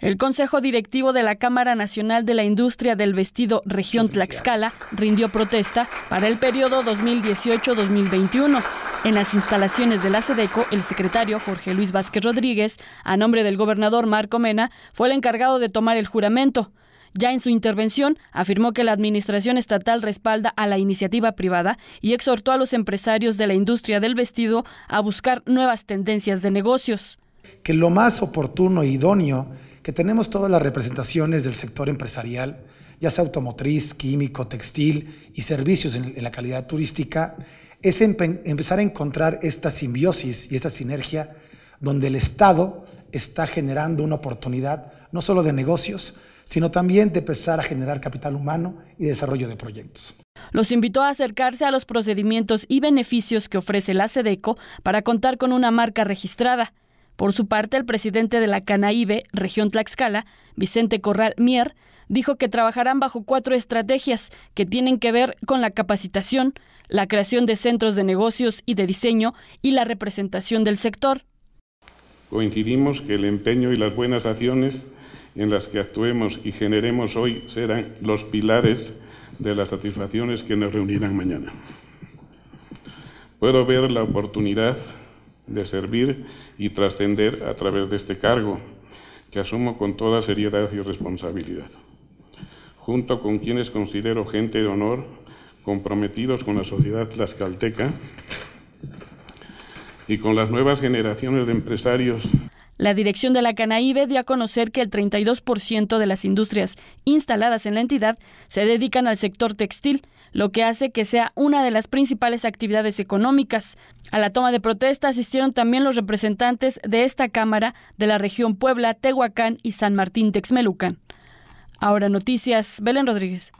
El Consejo Directivo de la Cámara Nacional de la Industria del Vestido Región Tlaxcala rindió protesta para el periodo 2018-2021. En las instalaciones de la SEDECO, el secretario Jorge Luis Vázquez Rodríguez, a nombre del gobernador Marco Mena, fue el encargado de tomar el juramento. Ya en su intervención, afirmó que la administración estatal respalda a la iniciativa privada y exhortó a los empresarios de la industria del vestido a buscar nuevas tendencias de negocios. Que lo más oportuno e idóneo que tenemos todas las representaciones del sector empresarial, ya sea automotriz, químico, textil y servicios en, la calidad turística, es empezar a encontrar esta simbiosis y esta sinergia donde el Estado está generando una oportunidad no solo de negocios, sino también de empezar a generar capital humano y desarrollo de proyectos. Los invitó a acercarse a los procedimientos y beneficios que ofrece la SEDECO para contar con una marca registrada. Por su parte, el presidente de la Canaíbe, región Tlaxcala, Vicente Corral Mier, dijo que trabajarán bajo cuatro estrategias que tienen que ver con la capacitación, la creación de centros de negocios y de diseño y la representación del sector. Coincidimos que el empeño y las buenas acciones en las que actuemos y generemos hoy serán los pilares de las satisfacciones que nos reunirán mañana. Puedo ver la oportunidad de servir y trascender a través de este cargo, que asumo con toda seriedad y responsabilidad, junto con quienes considero gente de honor, comprometidos con la sociedad tlaxcalteca y con las nuevas generaciones de empresarios la dirección de la Canaíbe dio a conocer que el 32% de las industrias instaladas en la entidad se dedican al sector textil, lo que hace que sea una de las principales actividades económicas. A la toma de protesta asistieron también los representantes de esta Cámara de la región Puebla, Tehuacán y San Martín Texmelucan. Ahora noticias, Belén Rodríguez.